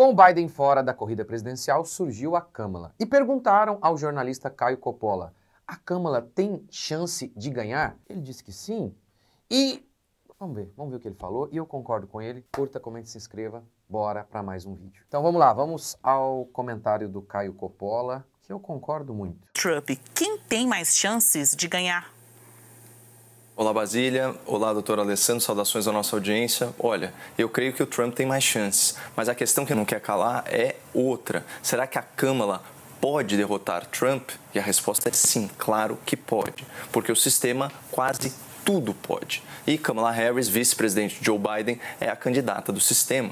Com o Biden fora da corrida presidencial, surgiu a Câmara. E perguntaram ao jornalista Caio Coppola: a Câmara tem chance de ganhar? Ele disse que sim. E vamos ver, vamos ver o que ele falou. E eu concordo com ele. Curta, comente, se inscreva. Bora para mais um vídeo. Então vamos lá, vamos ao comentário do Caio Coppola, que eu concordo muito. Trump, quem tem mais chances de ganhar Olá, Basília. Olá, doutor Alessandro. Saudações à nossa audiência. Olha, eu creio que o Trump tem mais chances, mas a questão que não quer calar é outra. Será que a Câmara pode derrotar Trump? E a resposta é sim, claro que pode, porque o sistema quase tudo pode. E Kamala Harris, vice-presidente Joe Biden, é a candidata do sistema.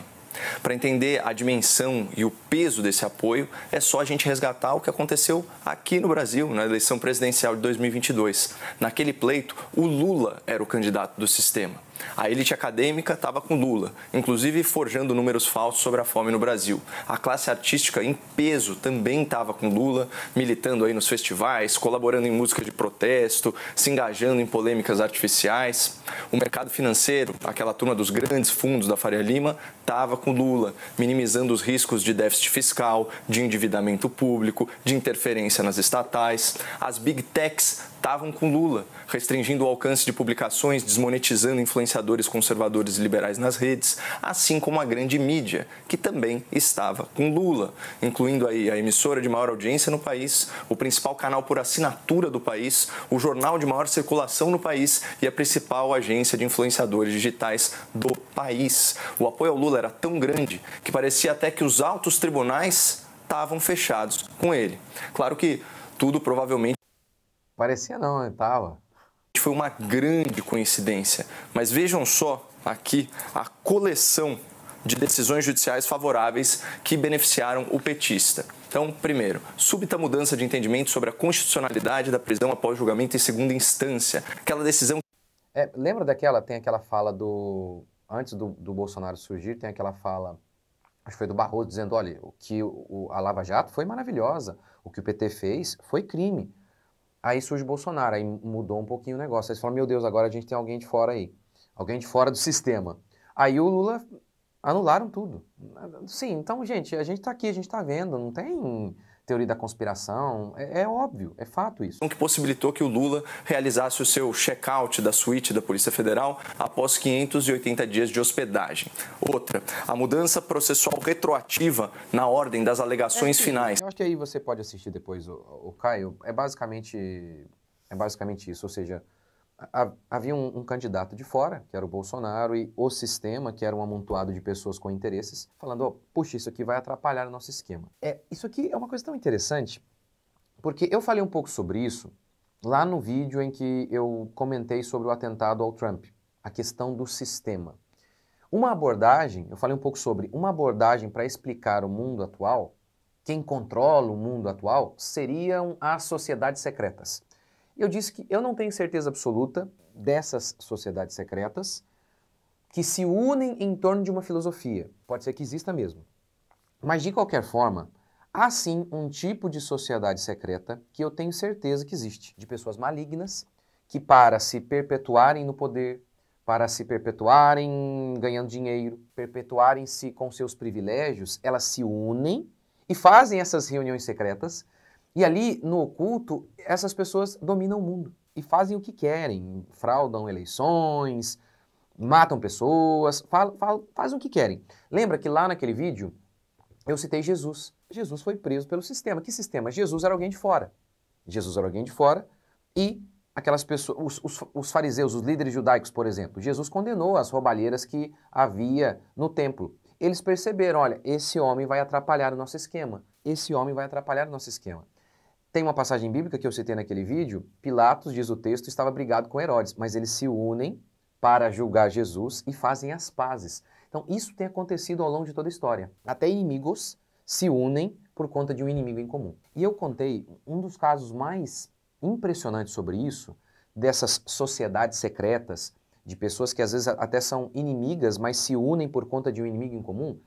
Para entender a dimensão e o peso desse apoio, é só a gente resgatar o que aconteceu aqui no Brasil, na eleição presidencial de 2022. Naquele pleito, o Lula era o candidato do sistema. A elite acadêmica estava com Lula, inclusive forjando números falsos sobre a fome no Brasil. A classe artística em peso também estava com Lula, militando aí nos festivais, colaborando em música de protesto, se engajando em polêmicas artificiais. O mercado financeiro, aquela turma dos grandes fundos da Faria Lima, estava com Lula, minimizando os riscos de déficit fiscal, de endividamento público, de interferência nas estatais. As big techs estavam com Lula, restringindo o alcance de publicações, desmonetizando influenciadores conservadores e liberais nas redes, assim como a grande mídia, que também estava com Lula, incluindo aí a emissora de maior audiência no país, o principal canal por assinatura do país, o jornal de maior circulação no país e a principal agência de influenciadores digitais do país. O apoio ao Lula era tão grande que parecia até que os altos tribunais estavam fechados com ele. Claro que tudo provavelmente Parecia não, né? tava. Foi uma grande coincidência, mas vejam só aqui a coleção de decisões judiciais favoráveis que beneficiaram o petista. Então, primeiro, súbita mudança de entendimento sobre a constitucionalidade da prisão após julgamento em segunda instância. Aquela decisão. É, lembra daquela, tem aquela fala do. Antes do, do Bolsonaro surgir, tem aquela fala, acho que foi do Barroso, dizendo: olha, o que o, a Lava Jato foi maravilhosa, o que o PT fez foi crime. Aí surge Bolsonaro, aí mudou um pouquinho o negócio. Aí você fala, meu Deus, agora a gente tem alguém de fora aí. Alguém de fora do sistema. Aí o Lula anularam tudo. Sim, então, gente, a gente está aqui, a gente está vendo, não tem teoria da conspiração. É, é, óbvio, é fato isso. O que possibilitou que o Lula realizasse o seu check-out da suíte da Polícia Federal após 580 dias de hospedagem. Outra, a mudança processual retroativa na ordem das alegações é, finais. Eu acho que aí você pode assistir depois o, o Caio. É basicamente, é basicamente isso, ou seja havia um, um, candidato de fora, que era o Bolsonaro, e o sistema, que era um amontoado de pessoas com interesses, falando: oh, puxa, isso aqui vai atrapalhar o nosso esquema. É, isso aqui é uma coisa tão interessante, porque eu falei um pouco sobre isso lá no vídeo em que eu comentei sobre o atentado ao Trump, a questão do sistema. Uma abordagem, eu falei um pouco sobre uma abordagem para explicar o mundo atual, quem controla o mundo atual, seriam as sociedades secretas. Eu disse que eu não tenho certeza absoluta dessas sociedades secretas que se unem em torno de uma filosofia. Pode ser que exista mesmo. Mas, de qualquer forma, há sim um tipo de sociedade secreta que eu tenho certeza que existe, de pessoas malignas que, para se perpetuarem no poder, para se perpetuarem ganhando dinheiro, perpetuarem-se com seus privilégios, elas se unem e fazem essas reuniões secretas e ali, no oculto, essas pessoas dominam o mundo e fazem o que querem, fraudam eleições, matam pessoas, fazem o que querem. Lembra que lá naquele vídeo eu citei Jesus. Jesus foi preso pelo sistema. Que sistema? Jesus era alguém de fora. Jesus era alguém de fora e aquelas pessoas, os, os, os fariseus, os líderes judaicos, por exemplo, Jesus condenou as roubalheiras que havia no templo. Eles perceberam, olha, esse homem vai atrapalhar o nosso esquema. Esse homem vai atrapalhar o nosso esquema. Tem uma passagem bíblica que eu citei naquele vídeo. Pilatos, diz o texto, estava brigado com Herodes, mas eles se unem para julgar Jesus e fazem as pazes. Então, isso tem acontecido ao longo de toda a história. Até inimigos se unem por conta de um inimigo em comum. E eu contei um dos casos mais impressionantes sobre isso, dessas sociedades secretas, de pessoas que às vezes até são inimigas, mas se unem por conta de um inimigo em comum.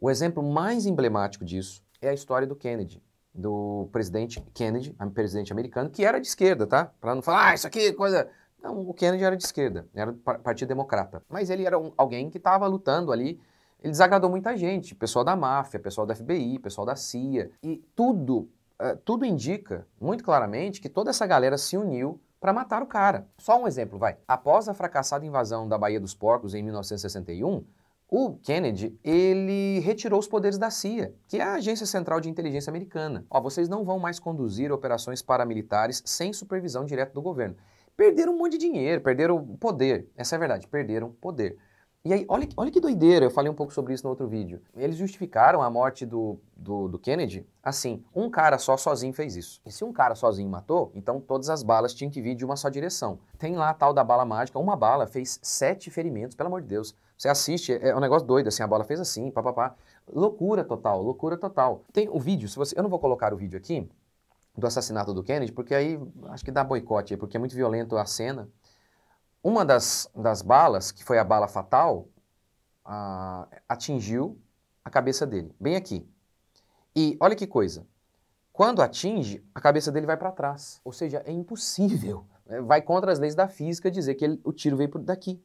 O exemplo mais emblemático disso é a história do Kennedy do presidente Kennedy, presidente americano, que era de esquerda, tá? Para não falar, ah, isso aqui é coisa. Não, o Kennedy era de esquerda, era do Partido Democrata. Mas ele era um, alguém que estava lutando ali. Ele desagradou muita gente, pessoal da máfia, pessoal da FBI, pessoal da CIA. E tudo, uh, tudo indica, muito claramente, que toda essa galera se uniu para matar o cara. Só um exemplo, vai. Após a fracassada invasão da Baía dos Porcos em 1961, o Kennedy, ele retirou os poderes da CIA, que é a Agência Central de Inteligência Americana. Ó, vocês não vão mais conduzir operações paramilitares sem supervisão direta do governo. Perderam um monte de dinheiro, perderam poder. Essa é a verdade, perderam poder. E aí, olha, olha que doideira, eu falei um pouco sobre isso no outro vídeo. Eles justificaram a morte do, do, do Kennedy assim: um cara só sozinho fez isso. E se um cara sozinho matou, então todas as balas tinham que vir de uma só direção. Tem lá a tal da bala mágica, uma bala fez sete ferimentos, pelo amor de Deus. Você assiste, é, é um negócio doido, assim, a bola fez assim, papapá. Loucura total, loucura total. Tem o vídeo, se você, eu não vou colocar o vídeo aqui do assassinato do Kennedy, porque aí acho que dá boicote, porque é muito violento a cena. Uma das, das balas, que foi a bala fatal, atingiu a cabeça dele, bem aqui. E olha que coisa, quando atinge, a cabeça dele vai para trás. Ou seja, é impossível. Né? Vai contra as leis da física dizer que ele, o tiro veio daqui.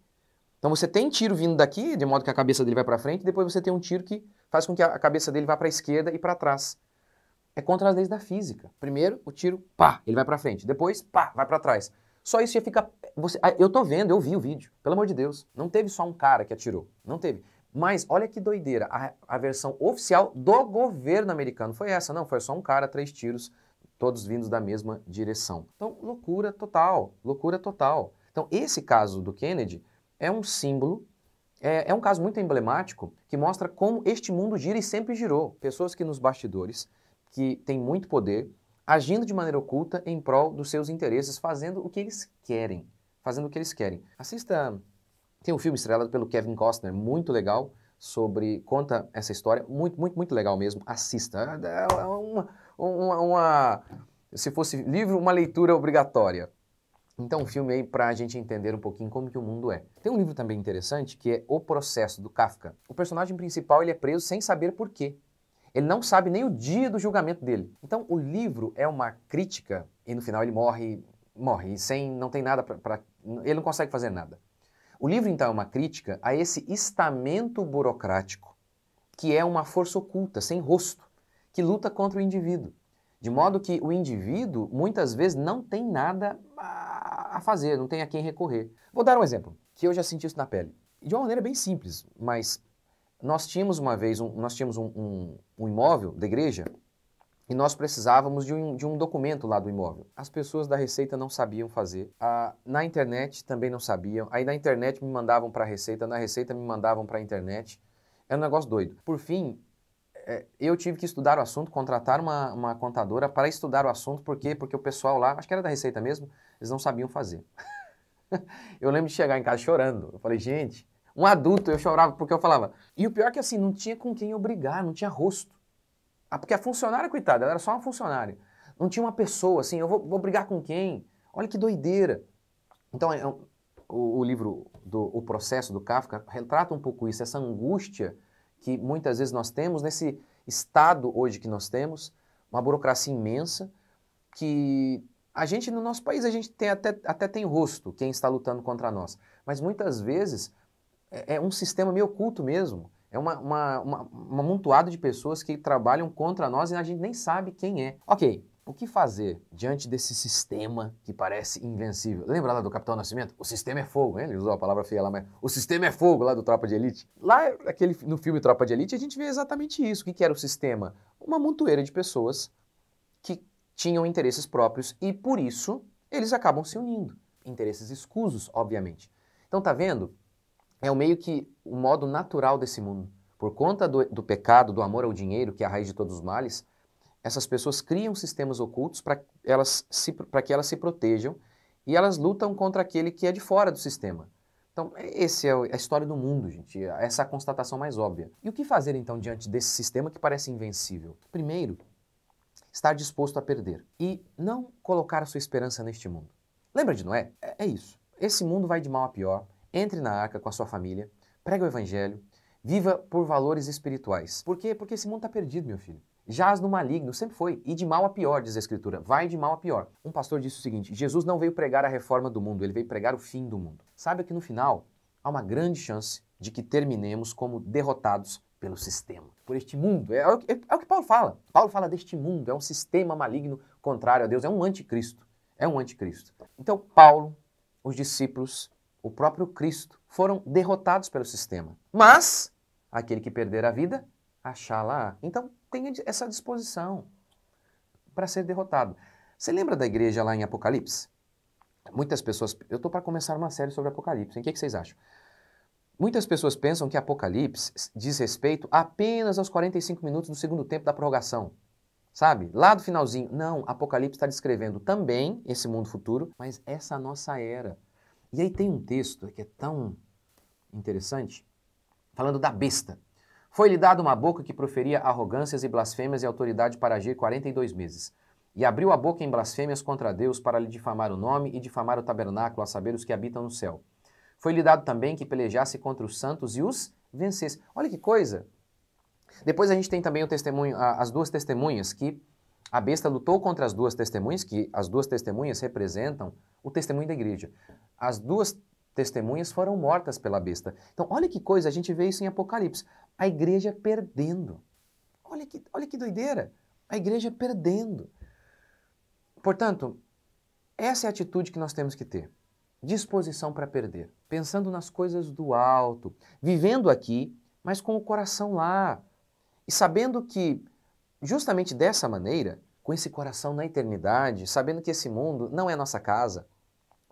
Então você tem tiro vindo daqui, de modo que a cabeça dele vai para frente, e depois você tem um tiro que faz com que a cabeça dele vá para a esquerda e para trás. É contra as leis da física. Primeiro o tiro, pá, ele vai para frente. Depois, pá, vai para trás. Só isso já fica. Você, eu tô vendo, eu vi o vídeo. Pelo amor de Deus, não teve só um cara que atirou, não teve. Mas olha que doideira, a, a versão oficial do governo americano foi essa, não? Foi só um cara, três tiros, todos vindos da mesma direção. Então loucura total, loucura total. Então esse caso do Kennedy é um símbolo, é, é um caso muito emblemático que mostra como este mundo gira e sempre girou. Pessoas que nos bastidores, que têm muito poder, agindo de maneira oculta em prol dos seus interesses, fazendo o que eles querem. Fazendo o que eles querem. Assista. Tem um filme estrelado pelo Kevin Costner, muito legal, sobre. conta essa história, muito, muito, muito legal mesmo. Assista. É, é uma, uma, uma se fosse livro, uma leitura obrigatória. Então, um tá. filme aí para a gente entender um pouquinho como que o mundo é. Tem um livro também interessante que é O Processo, do Kafka. O personagem principal ele é preso sem saber por quê. Ele não sabe nem o dia do julgamento dele. Então, o livro é uma crítica e no final ele morre, morre sem, não tem nada para, ele não consegue fazer nada. O livro então é uma crítica a esse estamento burocrático que é uma força oculta, sem rosto, que luta contra o indivíduo. De modo que o indivíduo, muitas vezes, não tem nada a fazer, não tem a quem recorrer. Vou dar um exemplo, que eu já senti isso na pele. De uma maneira bem simples, mas nós tínhamos uma vez, um, nós tínhamos um, um, um imóvel da igreja e nós precisávamos de um, de um documento lá do imóvel. As pessoas da Receita não sabiam fazer, na internet também não sabiam, aí na internet me mandavam para a Receita, na Receita me mandavam para a internet. Era é um negócio doido. Por fim, é, eu tive que estudar o assunto, contratar uma, uma contadora para estudar o assunto, por quê? Porque o pessoal lá, acho que era da Receita mesmo, eles não sabiam fazer. eu lembro de chegar em casa chorando. Eu falei, gente, um adulto, eu chorava porque eu falava. E o pior é que assim, não tinha com quem obrigar, não tinha rosto. Ah, porque a funcionária, coitada, ela era só uma funcionária. Não tinha uma pessoa, assim, eu vou, vou brigar com quem? Olha que doideira. Então, é, é o, o livro do O Processo do Kafka retrata um pouco isso, essa angústia que muitas vezes nós temos, nesse estado hoje que nós temos, uma burocracia imensa, que a gente, no nosso país, a gente tem até, até tem rosto quem está lutando contra nós. Mas muitas vezes é, é um sistema meio oculto mesmo. É uma, uma, uma, um de pessoas que trabalham contra nós e a gente nem sabe quem é. Ok, o que fazer diante desse sistema que parece invencível? Lembra lá do Capitão Nascimento? O sistema é fogo, hein? ele usou a palavra feia lá, mas o sistema é fogo lá do Tropa de Elite. Lá aquele, no filme Tropa de Elite a gente vê exatamente isso. O que, que era o sistema? Uma montoeira de pessoas que tinham interesses próprios e por isso eles acabam se unindo. Interesses escusos, obviamente. Então tá vendo? É o meio que o modo natural desse mundo. Por conta do, do pecado, do amor ao dinheiro, que é a raiz de todos os males, essas pessoas criam sistemas ocultos para que elas se protejam e elas lutam contra aquele que é de fora do sistema. Então, é, essa é, é a história do mundo, gente. É, essa é a constatação mais óbvia. E o que fazer, então, diante desse sistema que parece invencível? Primeiro, estar disposto a perder e não colocar a sua esperança neste mundo. Lembra de Noé? É isso. Esse mundo vai de mal a pior. Entre na arca com a sua família, prega o evangelho, viva por valores espirituais. Por quê? Porque esse mundo está perdido, meu filho. Jaz no maligno, sempre foi, e de mal a pior, diz a Escritura, vai de mal a pior. Um pastor disse o seguinte: Jesus não veio pregar a reforma do mundo, ele veio pregar o fim do mundo. Sabe que no final há uma grande chance de que terminemos como derrotados pelo sistema, por este mundo. É, é, é, é, o que Paulo fala. Paulo fala deste mundo, é um sistema maligno contrário a Deus, é um anticristo. É um anticristo. Então, Paulo, os discípulos, o próprio Cristo foram derrotados pelo sistema. Mas aquele que perder a vida, achá-la. Então, tenha essa disposição para ser derrotado. Você lembra da igreja lá em Apocalipse? Muitas pessoas. Eu estou para começar uma série sobre Apocalipse. O que, que vocês acham? Muitas pessoas pensam que Apocalipse diz respeito apenas aos 45 minutos do segundo tempo da prorrogação. Sabe? Lá do finalzinho. Não, Apocalipse está descrevendo também esse mundo futuro, mas essa nossa era. E aí tem um texto que é tão interessante, falando da besta. Foi-lhe dada uma boca que proferia arrogâncias e blasfêmias e autoridade para agir 42 meses. E abriu a boca em blasfêmias contra Deus para lhe difamar o nome e difamar o tabernáculo, a saber, os que habitam no céu. Foi-lhe dado também que pelejasse contra os santos e os vencesse. Olha que coisa! Depois a gente tem também o testemunho, as duas testemunhas que a besta lutou contra as duas testemunhas, que as duas testemunhas representam o testemunho da igreja. As duas testemunhas foram mortas pela besta. Então, olha que coisa, a gente vê isso em Apocalipse a igreja perdendo. Olha que, olha que doideira! A igreja perdendo. Portanto, essa é a atitude que nós temos que ter. Disposição para perder, pensando nas coisas do alto, vivendo aqui, mas com o coração lá. E sabendo que, justamente dessa maneira, com esse coração na eternidade, sabendo que esse mundo não é nossa casa,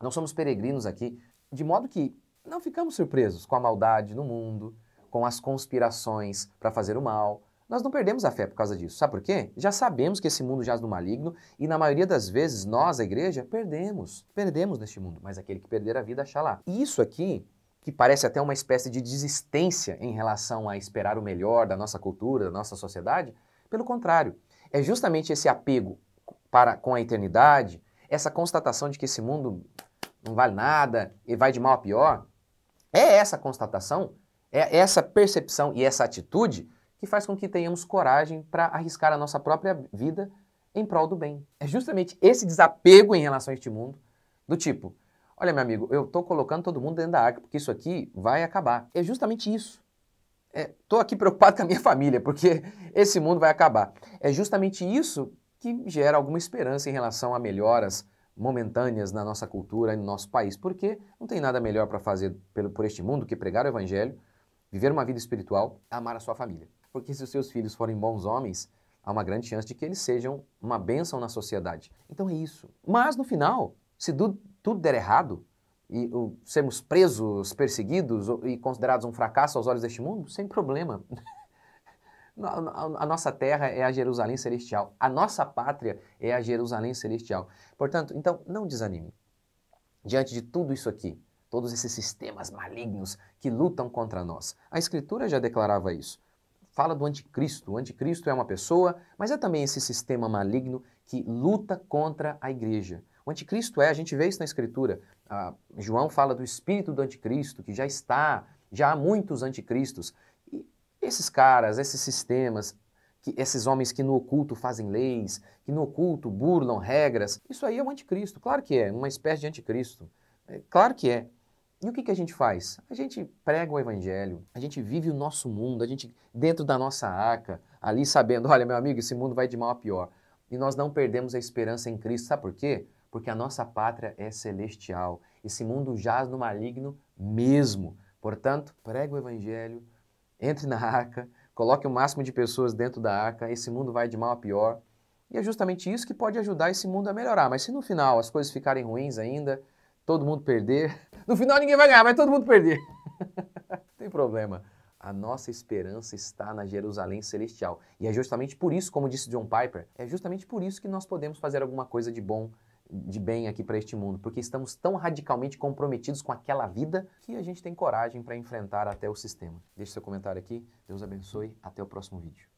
não somos peregrinos aqui, de modo que não ficamos surpresos com a maldade no mundo, com as conspirações para fazer o mal. Nós não perdemos a fé por causa disso. Sabe por quê? Já sabemos que esse mundo jaz no maligno e, na maioria das vezes, nós, a igreja, perdemos. Perdemos neste mundo, mas aquele que perder a vida achará. Isso aqui que parece até uma espécie de desistência em relação a esperar o melhor da nossa cultura, da nossa sociedade. Pelo contrário, é justamente esse apego para com a eternidade, essa constatação de que esse mundo não vale nada e vai de mal a pior, é essa constatação é essa percepção e essa atitude que faz com que tenhamos coragem para arriscar a nossa própria vida em prol do bem. É justamente esse desapego em relação a este mundo, do tipo, olha meu amigo, eu estou colocando todo mundo dentro da arca porque isso aqui vai acabar. É justamente isso. Estou é, aqui preocupado com a minha família porque esse mundo vai acabar. É justamente isso que gera alguma esperança em relação a melhoras momentâneas na nossa cultura e no nosso país, porque não tem nada melhor para fazer pelo, por este mundo que pregar o evangelho viver uma vida espiritual é amar a sua família. Porque se os seus filhos forem bons homens, há uma grande chance de que eles sejam uma bênção na sociedade. Então é isso. Mas no final, se tudo tudo der errado e o, sermos presos, perseguidos e considerados um fracasso aos olhos deste mundo, sem problema. A nossa terra é a Jerusalém Celestial. A nossa pátria é a Jerusalém Celestial. Portanto, então, não desanime. Diante de tudo isso aqui, todos esses sistemas malignos que lutam contra nós. A Escritura já declarava isso. Fala do anticristo. O anticristo é uma pessoa, mas é também esse sistema maligno que luta contra a igreja. O anticristo é, a gente vê isso na Escritura. Ah, João fala do espírito do anticristo, que já está, já há muitos anticristos. E esses caras, esses sistemas, que esses homens que no oculto fazem leis, que no oculto burlam regras, isso aí é um anticristo. Claro que é, uma espécie de anticristo. É, claro que é. E o que, que a gente faz? A gente prega o evangelho, a gente vive o nosso mundo, a gente dentro da nossa arca, ali sabendo, olha meu amigo, esse mundo vai de mal a pior. E nós não perdemos a esperança em Cristo, sabe por quê? Porque a nossa pátria é celestial. Esse mundo jaz no maligno mesmo. Portanto, prega o evangelho, entre na arca, coloque o máximo de pessoas dentro da arca, esse mundo vai de mal a pior. E é justamente isso que pode ajudar esse mundo a melhorar. Mas se no final as coisas ficarem ruins ainda, todo mundo perder, no final ninguém vai ganhar, vai todo mundo perder. Não tem problema. A nossa esperança está na Jerusalém Celestial. E é justamente por isso, como disse John Piper, é justamente por isso que nós podemos fazer alguma coisa de bom, de bem aqui para este mundo, porque estamos tão radicalmente comprometidos com aquela vida que a gente tem coragem para enfrentar até o sistema. Deixe seu comentário aqui, Deus abençoe, até o próximo vídeo.